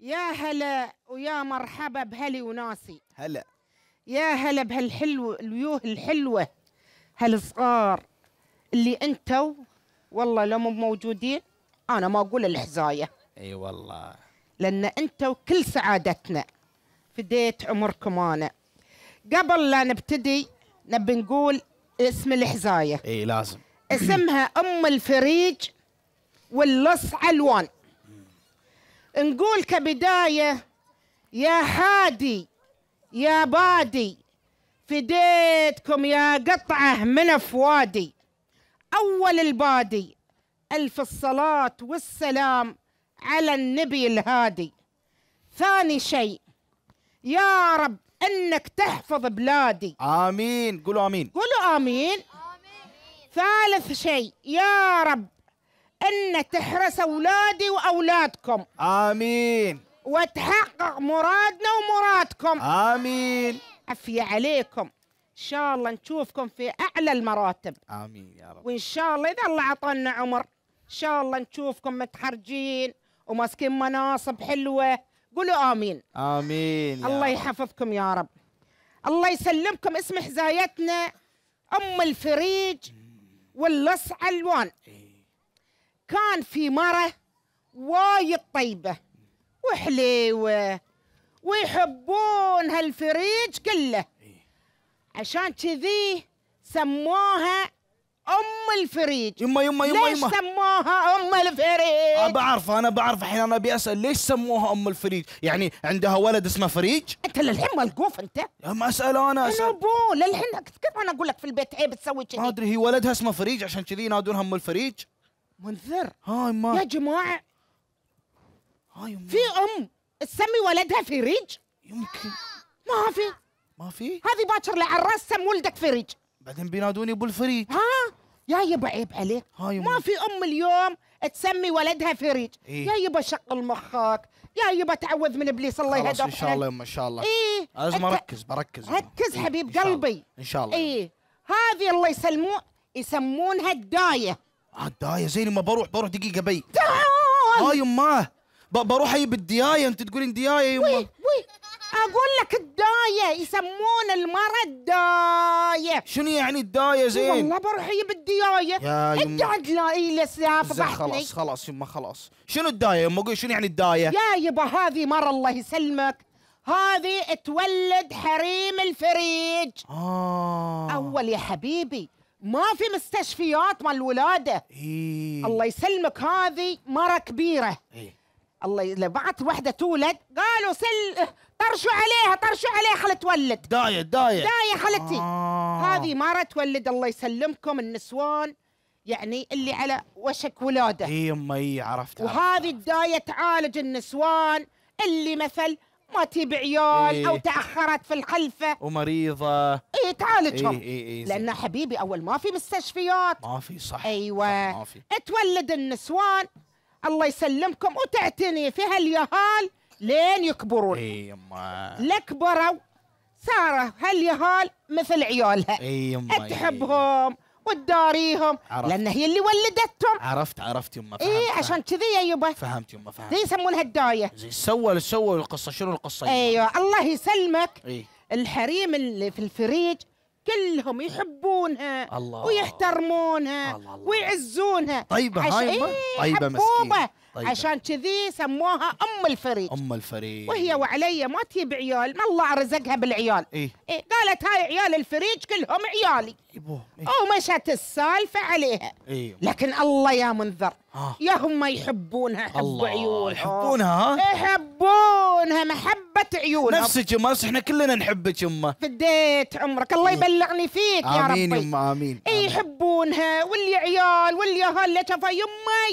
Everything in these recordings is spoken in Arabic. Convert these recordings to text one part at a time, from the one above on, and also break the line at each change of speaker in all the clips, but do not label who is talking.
يا هلا ويا مرحبا بهلي وناسي هلا يا هلا بهالحلو الويوه الحلوه هالصغار اللي انتو والله لو مو موجودين انا ما اقول الحزايه
اي أيوة والله
لان انتو كل سعادتنا فديت عمركم انا قبل لا نبتدي نبي نقول اسم الحزايه اي لازم اسمها ام الفريج واللص علوان نقول كبداية يا حادي يا بادي فديتكم يا قطعة من فوادي أول البادي ألف الصلاة والسلام على النبي الهادي ثاني شيء يا رب انك تحفظ بلادي
امين قولوا امين
قولوا امين, آمين. ثالث شيء يا رب أن تحرس أولادي وأولادكم آمين وتحقق مرادنا ومرادكم آمين عفية عليكم إن شاء الله نشوفكم في أعلى المراتب آمين يا رب وإن شاء الله إذا الله عطانا عمر إن شاء الله نشوفكم متحرجين وماسكين مناصب حلوة قولوا آمين
آمين يا الله
يحفظكم يا رب الله يسلمكم اسم حزايتنا أم الفريج واللص الوان إيه. كان في مرة وايد طيبة وحليوة ويحبون هالفريج كله إيه. عشان كذي سموها ام الفريج يما يما يما ليش يما. سموها ام الفريج؟ أنا
بعرف انا بعرف الحين انا ابي اسال ليش سموها ام الفريج؟ يعني عندها ولد اسمه فريج؟ انت للحين
ملقوف انت؟ ما اسال انا اسال ابو للحين كيف انا اقول لك في البيت عيب تسوي كذي؟ ما ادري
هي ولدها اسمه فريج عشان كذي ينادونها ام الفريج؟
منذر هاي ما يا جماعه هاي في ام تسمي ولدها فريج يمكن ما في ما في هذه باكر لعراس سم ولدك فريج بعدين بينادوني ابو الفريج ها يا يبا عيب عليك هاي ما في ام اليوم تسمي ولدها فريج إيه؟ يا يبا شغل مخك يا يبا تعوذ من ابليس
الله يهدى ان شاء الله يما ان شاء الله اي لازم اركز بركز
ركز إيه، حبيب إيه؟ قلبي ان شاء الله, الله. اي هذه الله يسلمو يسمونها الدايه
الدايه زين ما بروح بروح دقيقه بي تعال اه يماه بروح اجيب الديايه انت تقولين ديايه يما وي وي اقول لك الدايه يسمون المره
الدايه شنو يعني
الدايه زين؟ والله بروح
اجيب الديايه انت عاد لا اي سياف خلاص
خلاص يما خلاص شنو الدايه يما قول شنو يعني الدايه؟
يا يبا هذه مره الله يسلمك هذه تولد حريم الفريج آه. اول يا حبيبي ما في مستشفيات مال الولاده
إيه.
الله يسلمك هذه مره كبيره إيه. الله لبعت وحده تولد قالوا سل طرشوا عليها طرشوا عليها خل تولد
داية داية داية
خلتي آه. هذه مرة تولد الله يسلمكم النسوان يعني اللي على وشك ولاده اي
امي عرفت, عرفت
وهذه الداية تعالج النسوان اللي مثل ما تبي عيال إيه. او تاخرت في الخلفه
ومريضه اي
تعالجهم إيه،, إيه إيه إيه لان حبيبي اول ما في مستشفيات ما في صح ايوه صح ما في. تولد النسوان الله يسلمكم وتعتني في هاليهال لين يكبرون
اي يما
لكبروا صاروا هاليهال مثل عيالها اي يما إيه، إيه. تحبهم وتداريهم لان هي اللي ولدتهم
عرفت عرفت يما إيه، فهمت
اي عشان كذي يا يبا فهمت يما فهمت زي يسمونها الدايه زي
سوى سوى القصه شنو القصه ايوه
الله يسلمك إيه؟ الحريم اللي في الفريج كلهم يحبونها الله ويحترمونها الله الله ويعزونها طيبه هاي إيه طيبه مسكينه طيب. عشان كذي سموها ام الفريق
ام الفريق وهي
وعليا ما تجيب عيال ما الله رزقها بالعيال إيه؟ إيه؟ قالت هاي عيال الفريق كلهم عيالي يبوه إيه؟ ومشت السالفه عليها إيه؟ لكن الله يا منذر آه. يا هم يحبونها حب عيونها يحبونها يحبونها محبه حبة عيونها نفسك
يما احنا كلنا نحبك يما
فديت عمرك الله إيه. يبلعني فيك يا ربي امين يما امين اي يحبونها واللي عيال واللي اهل يمه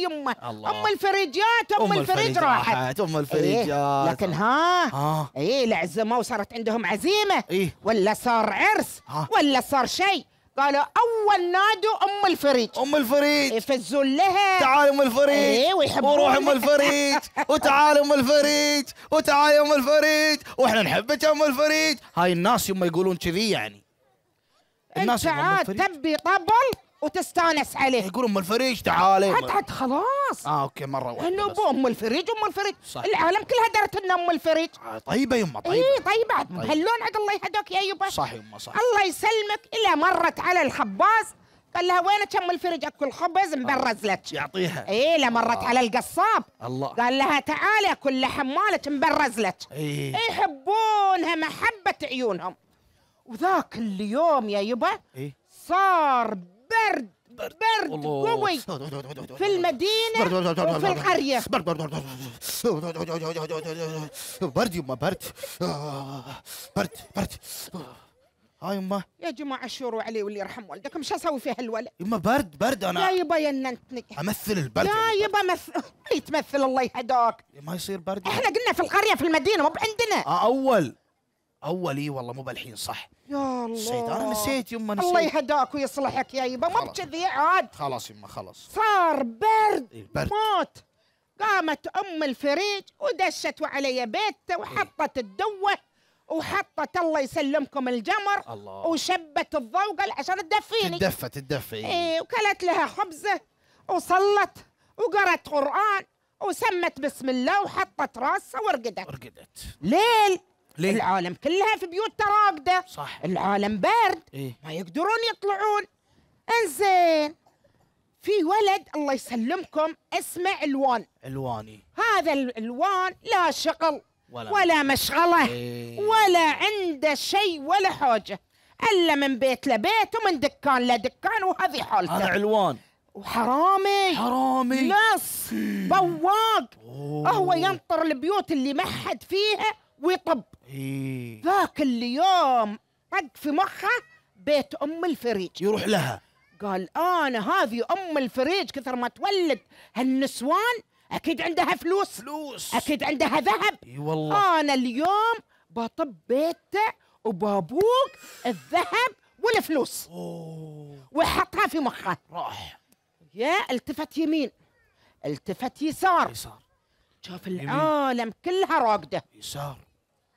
يما يما ام الفريجات ام, أم الفريج راحت
ام إيه، الفريجات إيه
لكن ها آه. اي لعزموا وصارت عندهم عزيمه إيه؟ ولا صار عرس آه. ولا صار شيء قالوا اول نادوا ام الفريج ام الفريج يفزون
لها تعال ام الفريج ايه ويحبون وروح ام الفريج وتعال ام الفريج وتعال ام الفريج واحنا نحبك ام الفريج هاي الناس يوم يقولون كذي يعني الناس تعال تبي طبل وتستانس عليه يقول ام الفريج
تعالي عاد عاد خلاص
اه اوكي مره واحده انه ابو ام
الفريج ام الفريج صح. العالم كلها درت ان ام الفريج
آه طيبه يمه إيه، طيبه اي
طيبه عاد طيب. عاد الله يهدوك يا يبا صح يمه صح الله يسلمك الى مرت على الخباز قال لها وينك ام الفريج اكل خبز آه، مبرز لك يعطيها اي لا مرت آه. على القصاب الله قال لها تعالي اكل لحم مالك مبرز لك اي يحبونها محبه عيونهم وذاك اليوم يا يبا إيه؟ صار برد برد قوي
في المدينة وفي القرية برد برد برد برد يما برد برد برد هاي
يما يا جماعة شوروا علي واللي يرحم والدك مش اسوي فيها الولد
يما برد برد انا لا يبا
يننتني
امثل البرد
لا يبا مثل يتمثل الله يهداك ما يصير برد احنا قلنا في
القرية في المدينة مو بعندنا آه، اول اول اي والله مو بالحين صح
يا الله الشيطان انا نسيت يما نسيت الله يهداك ويصلحك يا يبا ما بكذي عاد
خلاص يما خلاص
صار برد إيه، برد موت قامت ام الفريج ودشت علي بيته وحطت الدوه وحطت الله يسلمكم الجمر الله. وشبت الضوقل عشان تدفيني تدفى
تدفى اي إيه،
وكلت لها خبزه وصلت وقرت قران وسمت بسم الله وحطت راسها ورقدت رقدت ليل ليه؟ العالم كلها في بيوت راقده صح العالم بارد إيه؟ ما يقدرون يطلعون انزين في ولد الله يسلمكم اسمه الوان
الواني
هذا الوان لا شغل
ولا, ولا مشغله إيه؟
ولا عنده شيء ولا حاجه الا من بيت لبيت ومن دكان لدكان وهذه حالته هذا علوان وحرامي حرامي نص بواق هو ينطر البيوت اللي ما حد فيها ويطب إيه. ذاك اليوم طق في مخه بيت ام الفريج يروح لها قال انا هذه ام الفريج كثر ما تولد هالنسوان اكيد عندها فلوس فلوس اكيد عندها ذهب اي والله انا اليوم بطب بيته وبابوق الذهب والفلوس أوه. وحطها في مخه راح يا التفت يمين التفت يسار يسار شاف العالم كلها
راقده يسار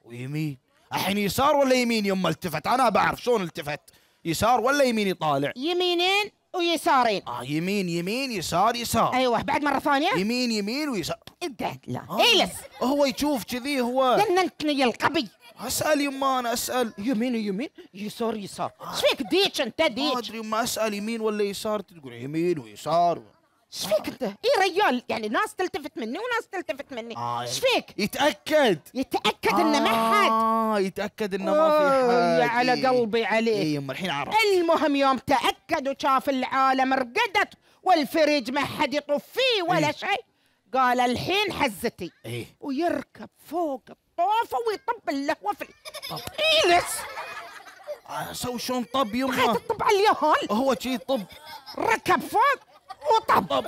ويمين الحين يسار ولا يمين يما التفت انا بعرف شلون التفت يسار ولا يمين يطالع يمينين ويسارين اه يمين يمين يسار يسار ايوه بعد مره ثانيه يمين يمين ويسار ابعد لا آه. ايلس هو يشوف كذي هو جننتني يا القبي اسال يما انا اسال يمين يمين يسار يسار ايش آه. فيك ديتش انت ديتش ما ادري يما اسال يمين ولا يسار تقول يمين ويسار
ايش فيك انت؟ اي ريال يعني ناس تلتفت مني وناس تلتفت مني ايش آه، يعني فيك؟
يتاكد يتاكد انه ما آه، حد اه يتاكد انه ما في حد يا على
قلبي عليك اي ام الحين عرفت المهم يوم تاكد وشاف العالم رقدت والفريج ما حد يطوف فيه ولا إيه؟ شيء قال الحين حزتي إيه؟ ويركب فوق الطوفه ويطب اللهوه في طب ايلس إيه سو
شلون طب يمه خايف تطب على اليهال هو شي طب ركب فوق مو طب طب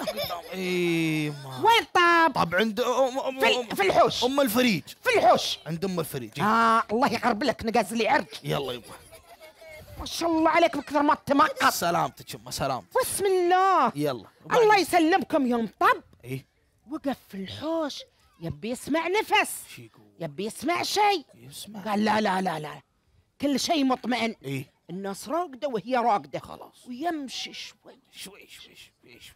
اي وين طب؟ طب عند أم أم في, في الحوش ام الفريج
في الحوش عند ام الفريج إيه. اه الله يقرب لك نقز لي عرج يلا يبا ما شاء الله عليك من كثر ما تمقط سلامتك يما سلامتك بسم الله يلا الله يسلمكم يوم طب ايه وقف في الحوش يبي يسمع نفس يبي يسمع شيء يسمع قال لا لا لا لا كل شيء مطمئن ايه الناس راقدة وهي راقدة خلاص ويمشي
شوي شوي شوي شوي شوي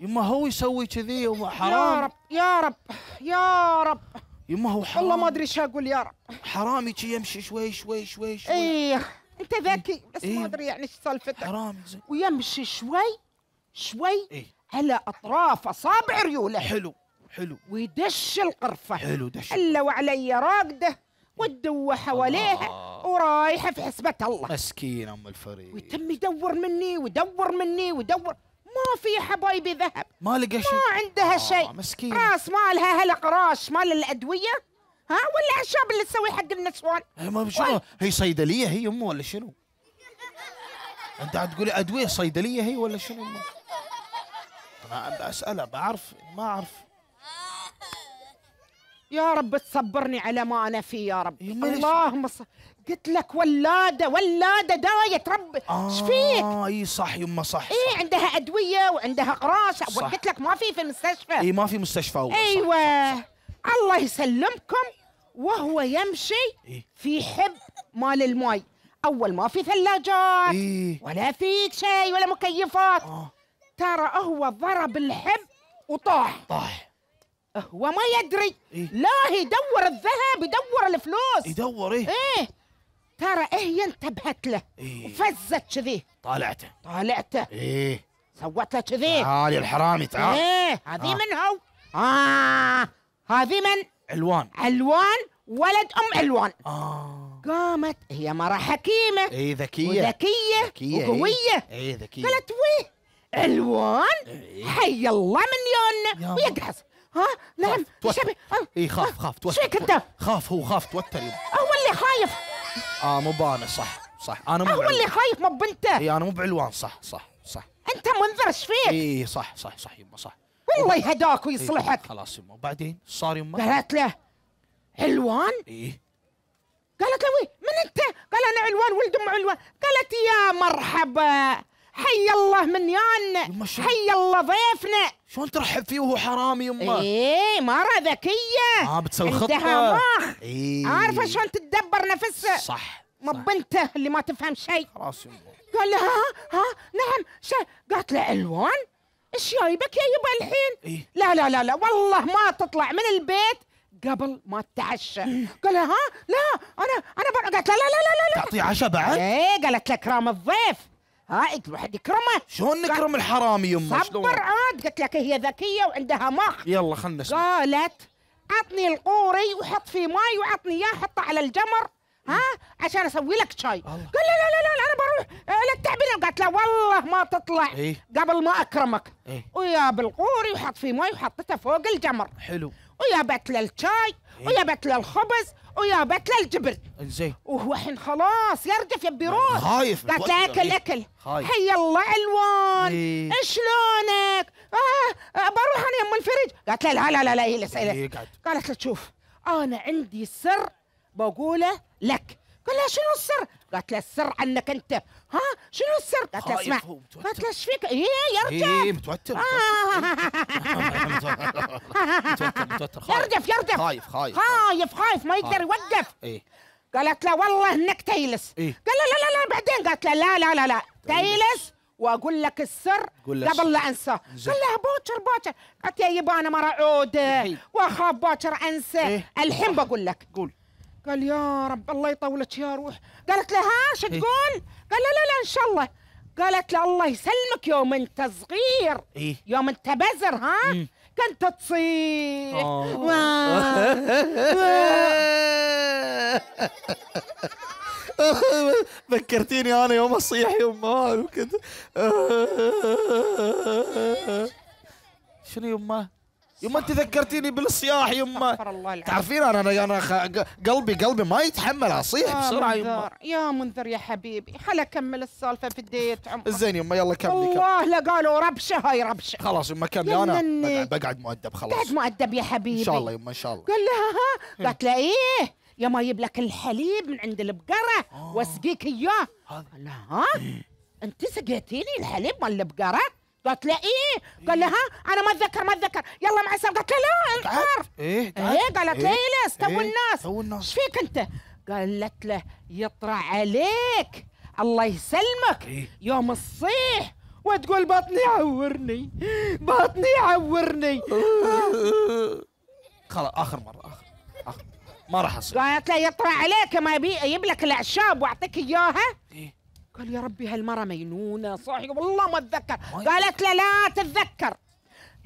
يما هو يسوي كذي يما حرام يا رب يا رب يا رب يما هو حرام والله ما ادري ايش اقول يا رب
حرامي شي يمشي شوي شوي شوي شوي ايه انت ذكي بس إيه؟ ما ادري يعني ايش حرام حرامي ويمشي شوي شوي إيه؟ على اطراف اصابع ريوله حلو حلو ويدش القرفه حلو دش الا وعلي راقده وتدور حواليها ورايحه في حسبه الله
مسكين ام الفريد
ويتم يدور مني ويدور مني ويدور ما في حبايبي ذهب ما لقى شيء ما عندها آه، شيء مسكينة مسكين راس مالها هلا قراش مال الادويه ها ولا الأعشاب اللي تسوي حق
النسوان إيه، ما شنو هي صيدليه هي امه ولا شنو انت عاد تقولي ادويه صيدليه هي ولا شنو انا اسالها بعرف ما اعرف
يا رب تصبرني على ما انا فيه يا رب إيه، اللهم ص... قلت لك ولاده ولاده دايت رب ايش آه فيك؟ اه اي صح يما صح, إيه، صح اي عندها ادويه وعندها قراص قلت لك ما في في المستشفى اي ما
في مستشفى هو ايوه
صح صح صح. الله يسلمكم وهو يمشي إيه؟ في حب مال الماي اول ما في ثلاجات إيه؟ ولا في شيء ولا مكيفات آه. ترى هو ضرب الحب وطاح طاح هو ما يدري إيه؟ لا يدور الذهب يدور الفلوس يدور ايه ايه ترى ايه انتبهت له إيه؟ وفزت كذي طالعته طالعته ايه سوت له كذي تعال يا الحرامي تعال ايه هذه آه. من هو؟ اه هذه من؟ علوان علوان ولد ام علوان اه قامت هي مرة حكيمة ايه ذكية وذكية ذكية إيه. وقوية ايه ذكية قالت ويه
علوان إيه؟ حي
الله من يونا ويقحص
ها نعم شبي آه. اي خاف آه. خاف توتر شو انت خاف هو خاف توتر هو اللي خايف اه مو بانا صح صح انا مو هو اللي خايف مو بنته اي انا مو بعلوان صح صح صح انت منظر ايش فيك؟ اي صح صح صح يما صح والله يهداك ويصلحك خلاص يما وبعدين صار يما قالت له علوان؟ اي
قالت له وي من انت؟ قال انا علوان ولد ام علوان قالت يا مرحبا حي الله من يانا حي الله ضيفنا شلون ترحب فيه وهو حرامي يمه ايه مرة ذكية اه بتسوي خطة عندها مخ ايه عارفة شلون تدبر نفسها صح ما بنته اللي ما تفهم شيء خلاص يمه قال لها ها, ها نعم شا قالت له الوان ايش جايبك يا يبا الحين؟ إيه؟ لا لا لا لا والله ما تطلع من البيت قبل ما تتعشى إيه. قال ها لا انا انا قالت لا لا لا لا لا تعطيه عشاء بعد؟ ايه قالت لك رام الضيف ها الواحد يكرمه شلون نكرم الحرامي يما صبر عاد قلت لك هي ذكيه وعندها مخ يلا خلنا قالت عطني القوري وحط فيه ماي وعطني اياه حطه على الجمر ها عشان اسوي لك شاي قال لا لا لا لا انا بروح آه، لا للتعبين قالت له والله ما تطلع إيه؟ قبل ما اكرمك إيه؟ ويا بالقوري وحط فيه ماي وحطته فوق الجمر حلو ويا له الشاي إيه. ويا له الخبز ويا له الجبن زين وهو حين خلاص يرجف يبي يروح خايف قالت له اكل اكل حي الله علوان إيه. شلونك؟ آه, آه بروح انا يم الفرج قالت له لا لا لا لا يلس إيه قالت له شوف انا عندي سر بقوله لك قال لها شنو السر؟ قالت له السر عنك انت ها شنو السر؟ قالت له اسمع قالت له ايش فيك؟ اي يرجع اي متوتر آه.
خايف يردف يردف خايف خايف
خايف خايف ما يقدر يوقف ايه قالت له والله انك تيلس إيه؟ قال لا لا لا بعدين قالت له لا لا لا لا تيلس واقول لك السر قبل لا انساه قال لها باكر باكر قالت يا يبا انا مره عودة واخاف باكر انسى إيه؟ الحين بقول لك قول قال يا رب الله يطولك يا روح قالت له ها شو إيه. تقول؟ قال لا لا لا ان شاء الله قالت له الله يسلمك يوم انت صغير إيه؟ يوم انت بزر ها مم. كانت
تصيح آه. ذكرتيني انا يوم اصيح يوم ما وكذا شنو يمه؟ يما انت ذكرتيني بالصياح يما تعرفين انا انا, قلبي قلبي ما يتحمل اصيح بسرعه يما
يا منذر يا حبيبي خل اكمل السالفه في الديت عمر زين
يما يلا كملي والله
لا قالوا ربشه هاي ربشه
خلاص يما كملي انا بقعد, بقعد مؤدب
خلاص بقعد مؤدب يا حبيبي ان شاء الله يما ان شاء الله قال لها ها إيه. قالت له ايه يا ما يجيب لك الحليب من عند البقره آه. واسقيك اياه قال لها ها إيه. انت سقيتيني الحليب مال البقره قالت له ايه؟ قال لها ها إيه؟ انا ما اتذكر ما اتذكر يلا مع السلامه قالت له لا انقر
إيه؟ إيه؟, ايه ايه قالت إيه؟ اجلس تو
الناس تو الناس ايش فيك انت؟ قالت له يطرا عليك الله يسلمك إيه؟ يوم تصيح وتقول بطني عورني بطني عورني
خلاص اخر مره اخر, آخر. ما راح اصير
قالت له يطرا عليك ما يبي اجيب لك الاعشاب واعطيك اياها إيه؟ قال يا ربي هالمرة مجنونة صاحية والله ما اتذكر قالت له لا تتذكر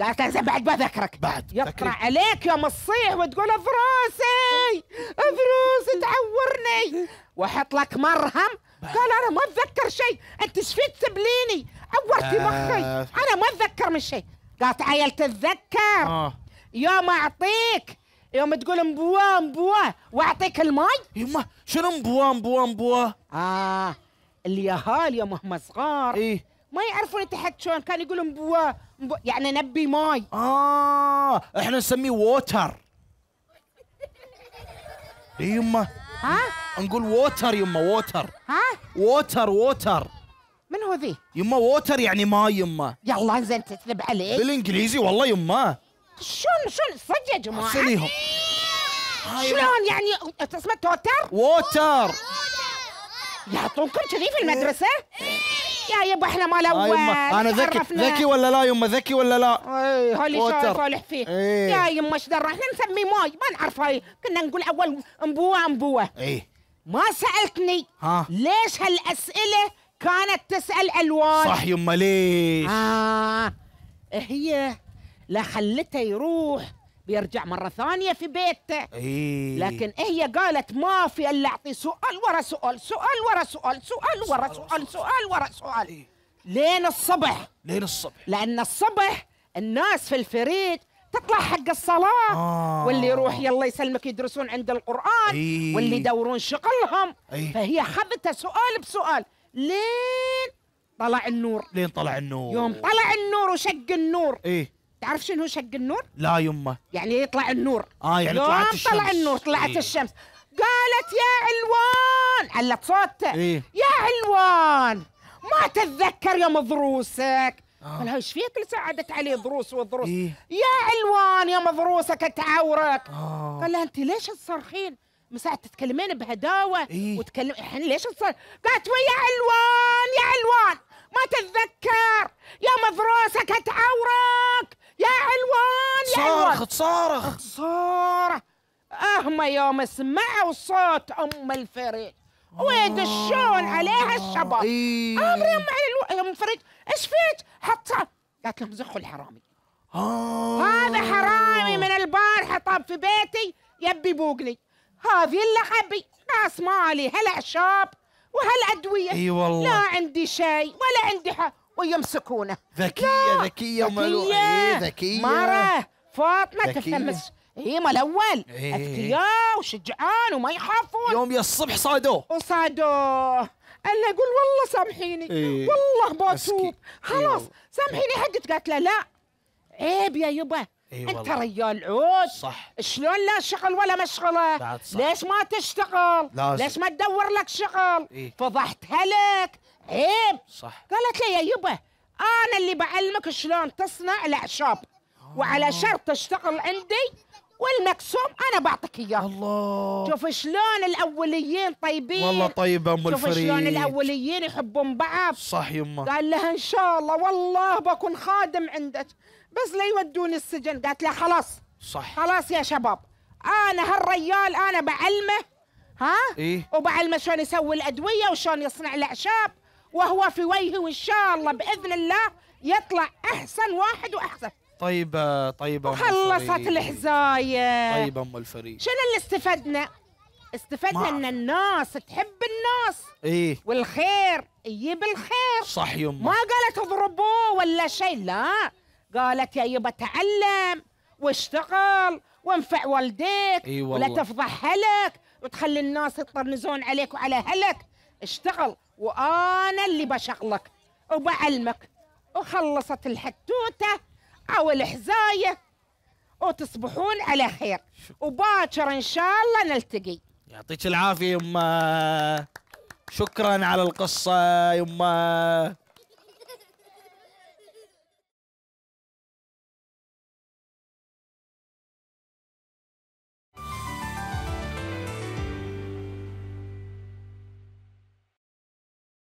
قالت له زين بعد بذكرك بعد يطلع عليك يوم الصيح وتقول فروسي فروسي تعورني واحط لك مرهم قال انا ما اتذكر شيء انت ايش فيك تبليني عورتي مخي آه. انا ما اتذكر من شيء قالت عيل تتذكر آه. يوم اعطيك يوم تقول مبوا مبوا واعطيك الماي يما شنو مبوا مبوا مبوا اه اليهال يوم هم صغار ايه ما يعرفون يتحكون كان يقولون بوا مبو يعني نبي ماي اه
احنا نسميه ووتر اي يمه ها نقول ووتر يمه ووتر ها ووتر ووتر من هو ذي؟ يمه ووتر يعني ماي يمه
يلا زين تكذب عليه بالانجليزي والله يمه شلون شلون صدق يا جماعه شلون يعني اسمه توتر؟
ووتر
يعطونكم كذي في المدرسة؟ يا يبا احنا ما لو آه، انا ذكي ذكي ولا
لا يما ذكي ولا لا؟
اي هولي صالح فيه إيه. يا يما ايش درى احنا نسميه ماي ما نعرف هاي كنا نقول اول انبوه انبوه اي ما سالتني ها ليش هالاسئله كانت تسال الوان صح يما
ليش؟
اه هي لخلته يروح بيرجع مرة ثانية في بيته إيه. لكن هي إيه قالت ما في إلا أعطي سؤال ورا سؤال سؤال ورا سؤال سؤال ورا سؤال سؤال ورا سؤال إيه. لين الصبح لين الصبح لأن الصبح الناس في الفريج تطلع حق الصلاة آه. واللي يروح يلا يسلمك يدرسون عند القرآن إيه. واللي يدورون شغلهم إيه. فهي خذته سؤال بسؤال لين طلع النور
لين طلع النور يوم
طلع النور وشق النور إيه تعرف شنو هو شق النور؟ لا يمه يعني يطلع النور اه يعني طلعت الشمس طلع النور طلعت إيه؟ الشمس قالت يا علوان علت صوته إيه؟ يا علوان ما تتذكر يوم ضروسك آه. قال ايش فيك اللي ساعدت عليه ضروس وضروس إيه؟ يا علوان يا مضروسك تعورك آه. قال لها انت ليش تصرخين من ساعه تتكلمين بهداوه إيه؟ وتكلم الحين ليش تصرخ قالت ويا علوان يا علوان ما تتذكر يا مضروسك تعورك يا علوان يا علوان صارخ صارخ صارخ اهما يوم سمعوا صوت ام الفريد ويدشون آه. عليها الشباب إيه. امر يوم ام علوان يوم فريد ايش فيك؟ حطها قالت لهم زخوا الحرامي آه. هذا حرامي من البارحة طاب في بيتي يبي بوقلي هذه اللي حبي ناس مالي هلا شاب وهالأدوية اي أيوة والله لا عندي شيء ولا عندي حق ويمسكونه ذكية ذكية ذكية ذكية مرة فاطمة تفهمس هي ما الاول اذكياء وشجعان وما يخافون يوم يا
الصبح صادوه
وصادوه الا يقول والله سامحيني إيه. والله بتوب خلاص إيه. سامحيني حقك قالت له لا عيب يا يبا أيوة انت ريال رجال عود صح شلون لا شغل ولا مشغله بعد صح. ليش ما تشتغل لازم. ليش ما تدور لك شغل إيه؟ فضحتها لك عيب صح قالت لي يا يبا انا اللي بعلمك شلون تصنع الاعشاب آه. وعلى شرط تشتغل عندي والمقسوم انا بعطيك اياه الله شوف شلون الاوليين طيبين والله طيبه ام الفريد شوف شلون الاوليين يحبون بعض صح يمه قال لها ان شاء الله والله بكون خادم عندك بس لا يودوني السجن قالت له خلاص صح خلاص يا شباب انا هالريال انا بعلمه ها إيه؟ وبعلمه شلون يسوي الادويه وشلون يصنع الاعشاب وهو في وجهه وان شاء الله باذن الله يطلع احسن واحد واحسن
طيبة طيبة خلصت الحزاية طيبة أم الفريق شنو
اللي استفدنا؟ استفدنا ان الناس تحب الناس ايه والخير يجيب الخير صح يمه ما قالت اضربوه ولا شيء لا قالت يا يبا تعلم واشتغل وانفع والديك أي والله. ولا تفضح هلك وتخلي الناس يطرنزون عليك وعلى هلك اشتغل وانا اللي بشغلك وبعلمك وخلصت الحتوته او الحزايه وتصبحون على خير وباكر ان شاء الله نلتقي
يعطيك العافيه يما شكرا على القصه يما